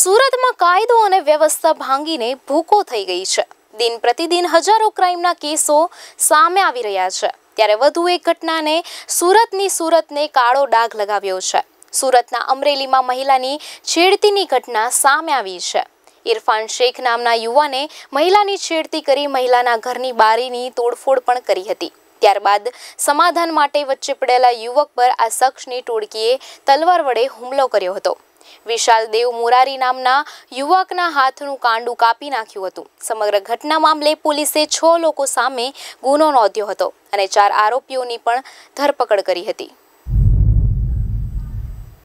સુરતમાં કાયદો અને વ્યવસ્થા ભાંગીને ભૂકો થઈ ગઈ છે દિન પ્રતિદિન હજારો ક્રાઇમના કેસો સામે આવી રહ્યા છે ત્યારે વધુ એક ઘટનાને સુરતની સુરતને કાળો ડાઘ લગાવ્યો છે સુરતના અમરેલીમાં મહિલાની છેડતીની ઘટના સામે આવી છે ઇરફાન શેખ નામના યુવાને મહિલાની છેડતી કરી મહિલાના ઘરની બારીની તોડફોડ પણ કરી હતી ત્યારબાદ સમાધાન માટે વચ્ચે પડેલા યુવક પર આ શખ્સની ટોળકીએ તલવાર વડે હુમલો કર્યો હતો વિશાલ દેવ મુરારી નામના યુવકના હાથનું કાંડું કાપી નાખ્યું હતું સમગ્ર ઘટના મામલે પોલીસે છ લોકો સામે ગુનો નોંધ્યો હતો અને ચાર આરોપીઓની પણ ધરપકડ કરી હતી